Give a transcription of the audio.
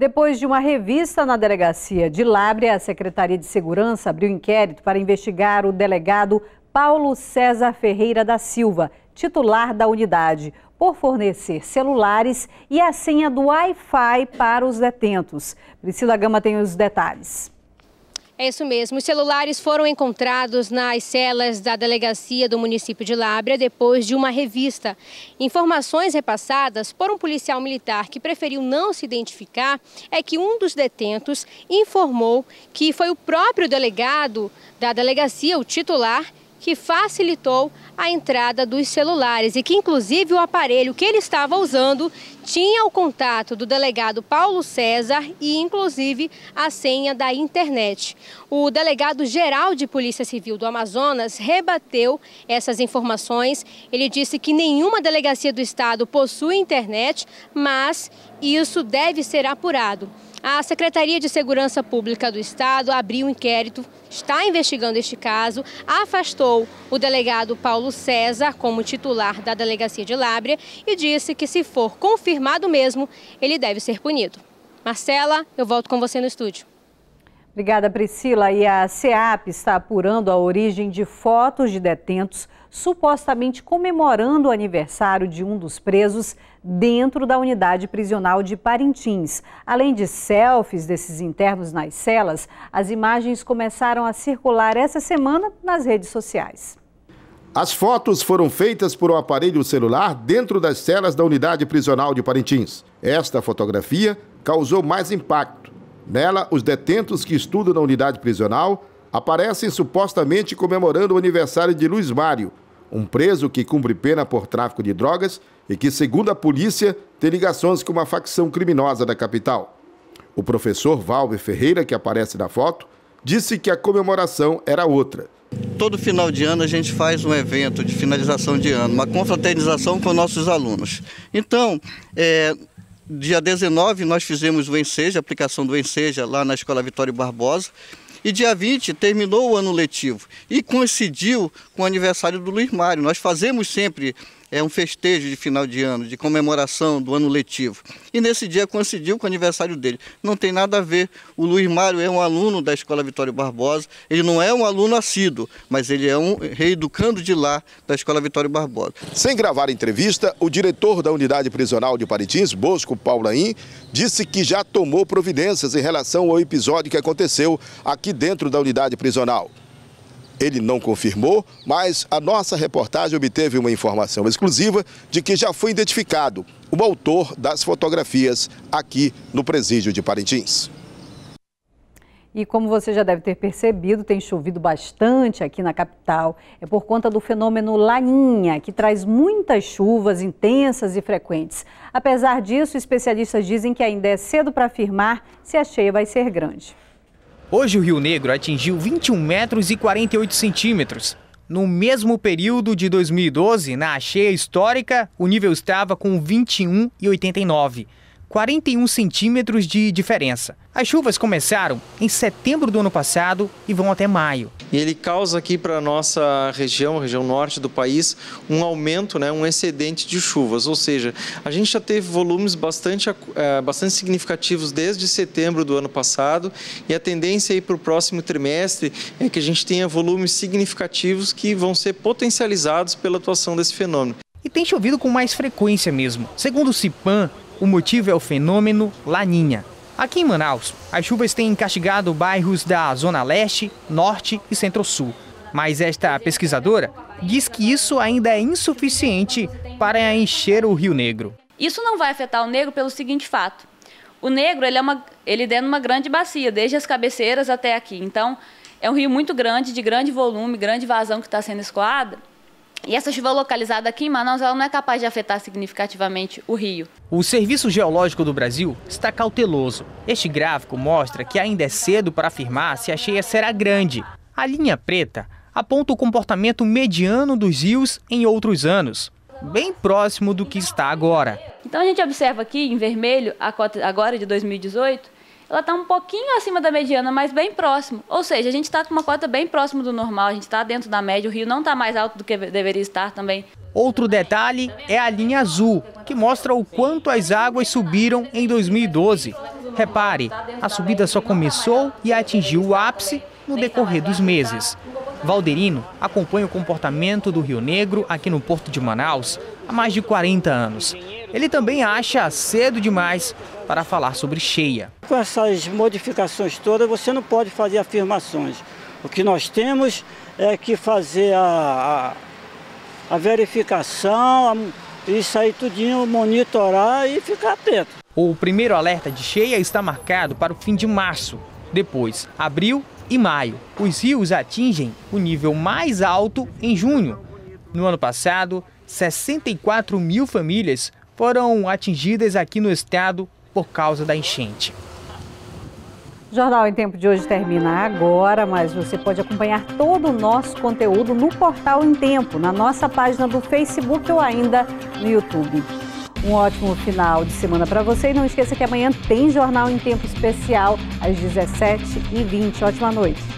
Depois de uma revista na delegacia de Lábrea, a Secretaria de Segurança abriu inquérito para investigar o delegado Paulo César Ferreira da Silva, titular da unidade, por fornecer celulares e a senha do Wi-Fi para os detentos. Priscila Gama tem os detalhes. É isso mesmo. Os celulares foram encontrados nas celas da delegacia do município de Lábrea depois de uma revista. Informações repassadas por um policial militar que preferiu não se identificar é que um dos detentos informou que foi o próprio delegado da delegacia, o titular, que facilitou a entrada dos celulares e que, inclusive, o aparelho que ele estava usando tinha o contato do delegado Paulo César e, inclusive, a senha da internet. O delegado geral de Polícia Civil do Amazonas rebateu essas informações. Ele disse que nenhuma delegacia do Estado possui internet, mas isso deve ser apurado. A Secretaria de Segurança Pública do Estado abriu um inquérito, está investigando este caso, afastou o delegado Paulo César como titular da delegacia de Lábrea e disse que, se for confirmado mesmo, ele deve ser punido. Marcela, eu volto com você no estúdio. Obrigada, Priscila. E a CEAP está apurando a origem de fotos de detentos supostamente comemorando o aniversário de um dos presos dentro da unidade prisional de Parintins. Além de selfies desses internos nas celas, as imagens começaram a circular essa semana nas redes sociais. As fotos foram feitas por um aparelho celular dentro das celas da unidade prisional de Parintins. Esta fotografia causou mais impacto Nela, os detentos que estudam na unidade prisional aparecem supostamente comemorando o aniversário de Luiz Mário, um preso que cumpre pena por tráfico de drogas e que, segundo a polícia, tem ligações com uma facção criminosa da capital. O professor Valve Ferreira, que aparece na foto, disse que a comemoração era outra. Todo final de ano a gente faz um evento de finalização de ano, uma confraternização com nossos alunos. Então, é, Dia 19 nós fizemos o Enseja, a aplicação do Enseja lá na Escola Vitório Barbosa. E dia 20 terminou o ano letivo e coincidiu com o aniversário do Luiz Mário. Nós fazemos sempre é um festejo de final de ano, de comemoração do ano letivo. E nesse dia coincidiu com o aniversário dele. Não tem nada a ver. O Luiz Mário é um aluno da Escola Vitória Barbosa. Ele não é um aluno assíduo, mas ele é um reeducando de lá da Escola Vitória Barbosa. Sem gravar a entrevista, o diretor da unidade prisional de Paritins, Bosco Paulaim, disse que já tomou providências em relação ao episódio que aconteceu aqui dentro da unidade prisional. Ele não confirmou, mas a nossa reportagem obteve uma informação exclusiva de que já foi identificado o autor das fotografias aqui no presídio de Parintins. E como você já deve ter percebido, tem chovido bastante aqui na capital. É por conta do fenômeno Laninha, que traz muitas chuvas intensas e frequentes. Apesar disso, especialistas dizem que ainda é cedo para afirmar se a cheia vai ser grande. Hoje o Rio Negro atingiu 21 metros e 48 centímetros. No mesmo período de 2012, na cheia histórica, o nível estava com 21,89, 41 centímetros de diferença. As chuvas começaram em setembro do ano passado e vão até maio. E ele causa aqui para a nossa região, região norte do país, um aumento, né, um excedente de chuvas. Ou seja, a gente já teve volumes bastante, é, bastante significativos desde setembro do ano passado e a tendência para o próximo trimestre é que a gente tenha volumes significativos que vão ser potencializados pela atuação desse fenômeno. E tem chovido com mais frequência mesmo. Segundo o CIPAM, o motivo é o fenômeno Laninha, Aqui em Manaus, as chuvas têm castigado bairros da Zona Leste, Norte e Centro-Sul. Mas esta pesquisadora diz que isso ainda é insuficiente para encher o Rio Negro. Isso não vai afetar o negro pelo seguinte fato. O negro ele é uma, ele é uma grande bacia, desde as cabeceiras até aqui. Então, é um rio muito grande, de grande volume, grande vazão que está sendo escoada. E essa chuva localizada aqui em Manaus ela não é capaz de afetar significativamente o rio. O Serviço Geológico do Brasil está cauteloso. Este gráfico mostra que ainda é cedo para afirmar se a cheia será grande. A linha preta aponta o comportamento mediano dos rios em outros anos, bem próximo do que está agora. Então a gente observa aqui em vermelho a cota agora de 2018 ela está um pouquinho acima da mediana, mas bem próximo. Ou seja, a gente está com uma cota bem próximo do normal, a gente está dentro da média, o rio não está mais alto do que deveria estar também. Outro detalhe é a linha azul, que mostra o quanto as águas subiram em 2012. Repare, a subida só começou e atingiu o ápice no decorrer dos meses. Valderino acompanha o comportamento do Rio Negro aqui no Porto de Manaus há mais de 40 anos. Ele também acha cedo demais para falar sobre cheia. Com essas modificações todas, você não pode fazer afirmações. O que nós temos é que fazer a, a, a verificação, a, isso aí tudinho, monitorar e ficar atento. O primeiro alerta de cheia está marcado para o fim de março, depois abril e maio. Os rios atingem o nível mais alto em junho. No ano passado, 64 mil famílias foram atingidas aqui no estado por causa da enchente. O Jornal em Tempo de hoje termina agora, mas você pode acompanhar todo o nosso conteúdo no portal Em Tempo, na nossa página do Facebook ou ainda no YouTube. Um ótimo final de semana para você e não esqueça que amanhã tem Jornal em Tempo especial às 17h20. Ótima noite.